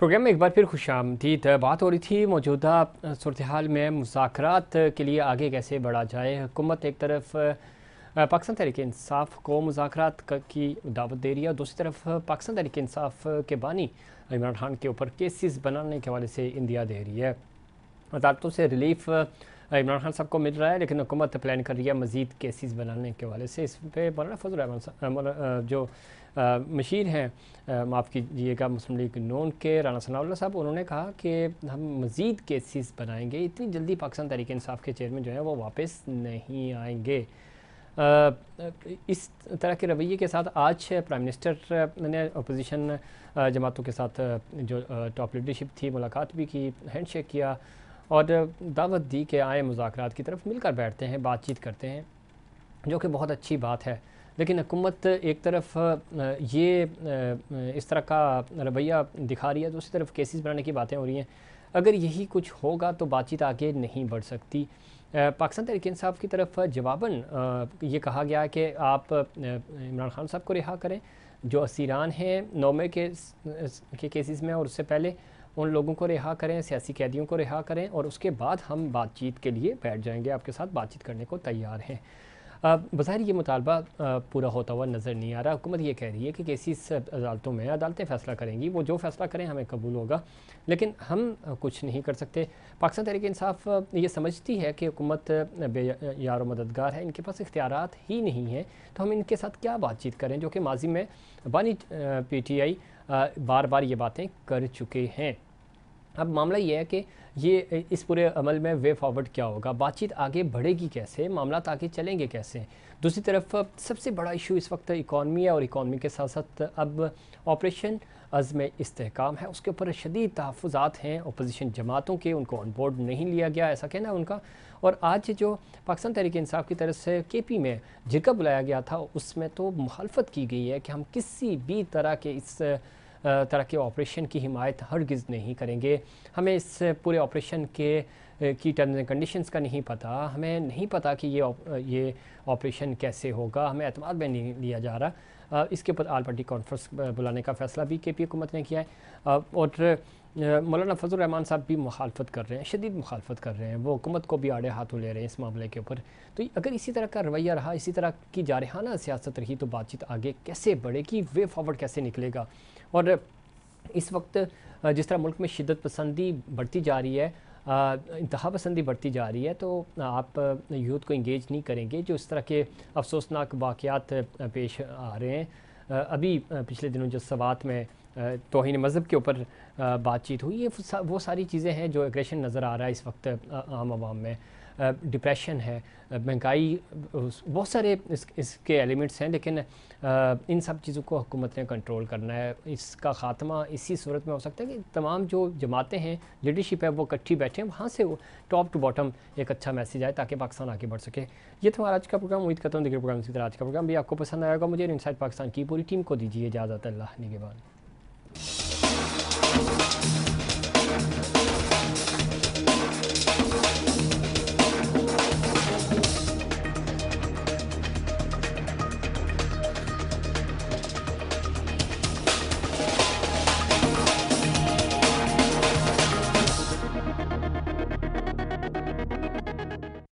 programme में एक बार फिर खुश आमदीद बात हो रही थी मौजूदा सूरत हाल में मुजाकर के लिए आगे कैसे बढ़ा जाए हुकूमत एक तरफ पाकिस्तान तहरीक इंसाफ को मुजात की दावत दे रही है दूसरी तरफ पाकिस्तान तहरीक इंसाफ के बानी इमरान खान के ऊपर केसेस बनाने के हवाले से इंदिया दे रही है अदालतों से रिलीफ इमरान खान साहब को मिल रहा है लेकिन हुकूमत प्लान कर रही है मज़ीद केसेस बनाने के हवाले से इस पर मौलाना फजल जो मशीर हैं माफ़ कीजिएगा मुस्लिम लीग नोन के राना सनाउल्ला साहब उन्होंने कहा कि हम मज़ीद केसेस बनाएंगे इतनी जल्दी पाकिस्तान तरीके इंसाफ के चेयरमैन जो है वो वापस नहीं आएंगे आ, इस तरह के रवैये के साथ आज प्राइम मिनिस्टर ने अपोजिशन जमातों के साथ जो टॉप लीडरशिप थी मुलाकात भी की हैंडशेक किया और दावत दी के आए मुजाकर की तरफ मिलकर बैठते हैं बातचीत करते हैं जो कि बहुत अच्छी बात है लेकिन हुकूमत एक तरफ ये इस तरह का रवैया दिखा रही है दूसरी तो तरफ केसेस बनाने की बातें हो रही हैं अगर यही कुछ होगा तो बातचीत आगे नहीं बढ़ सकती पाकिस्तान तहरीक इंसाफ की तरफ जवाबन ये कहा गया कि आप इमरान खान साहब को रिहा करें जो असीरान हैं नौमे के, के केसेस में और उससे पहले उन लोगों को रिहा करें सियासी कैदियों को रिहा करें और उसके बाद हम बातचीत के लिए बैठ जाएंगे आपके साथ बातचीत करने को तैयार हैं बाहर ये मुतालबा पूरा होता हुआ नज़र नहीं आ रहा हुकूमत ये कह रही है कि केसेस अदालतों में अदालतें फ़ैसला करेंगी वो जो फ़ैसला करें हमें कबूल होगा लेकिन हम कुछ नहीं कर सकते पाकिस्तान तहरीक इंसाफ ये समझती है कि हुकूमत यार मददगार है इनके पास इख्तियार ही नहीं हैं तो हम इनके साथ क्या बातचीत करें जो कि माजी में बानी पी टी आई बार बार ये बातें कर चुके हैं अब मामला ये है कि ये इस पूरे अमल में वे फॉरवर्ड क्या होगा बातचीत आगे बढ़ेगी कैसे मामला आगे चलेंगे कैसे दूसरी तरफ सबसे बड़ा इशू इस वक्त इकॉनमी है और इकॉनमी के साथ साथ अब ऑपरेशन अज़म इसकाम है उसके ऊपर शदीद तहफ़ात हैं अपोजिशन जमातों के उनको ऑन बोर्ड नहीं लिया गया ऐसा कहना है उनका और आज जो पाकिस्तान तहरीक इसाफ़ की तरफ से के पी में जिरका बुलाया गया था उसमें तो मुखालफत की गई है कि हम किसी भी तरह के इस तरह के ऑपरेशन की हिमायत हरगज़ नहीं करेंगे हमें इस पूरे ऑपरेशन के की टर्म्स एंड कंडीशंस का नहीं पता हमें नहीं पता कि ये उप, ये ऑपरेशन कैसे होगा हमें अतमाद में नहीं लिया जा रहा इसके ऊपर आल पार्टी कॉन्फ्रेंस बुलाने का फ़ैसला भी के पी हुकूमत ने किया है और मौलाना फजल रहमान साहब भी मुखालफत कर रहे हैं शदीद मुखालफत कर रहे हैं वो हुकूमत को भी आड़े हाथों ले रहे हैं इस मामले के ऊपर तो अगर इसी तरह का रवैया रहा इसी तरह की जारहाना सियासत रही तो बातचीत आगे कैसे बढ़ेगी वे फॉरवर्ड कैसे निकलेगा और इस वक्त जिस तरह मुल्क में शिदत पसंदी बढ़ती जा रही है इंतहा पसंदी बढ़ती जा रही है तो आप यूथ को इंगेज नहीं करेंगे जो इस तरह के अफसोसनाक वाक़ात पेश आ रहे हैं अभी पिछले दिनों जो सवात में तोहन मज़हब के ऊपर बातचीत हुई ये वो सारी चीज़ें हैं जो एग्रेशन नज़र आ रहा है इस वक्त आम आवाम में डिप्रेशन है महंगाई बहुत सारे इस, इसके एलिमेंट्स हैं लेकिन इन सब चीज़ों को हुकूमत ने कंट्रोल करना है इसका ख़ात्मा इसी सूरत में हो सकता है कि तमाम जो जमातें हैं लीडरशिप है वो इकट्ठी हैं वहाँ से टॉप टू बॉटम एक अच्छा मैसेज आए ताकि पाकिस्तान आगे बढ़ सके ये तो हमारा आज का प्रोग्राम उम्मीद करता हूँ देखिए प्रोग्राम इसी तरह आज का प्रोग्राम भी आपको पसंद आएगा मुझे इन पाकिस्तान की पूरी टीम को दीजिए इजाज़त अल्लाह निगेबान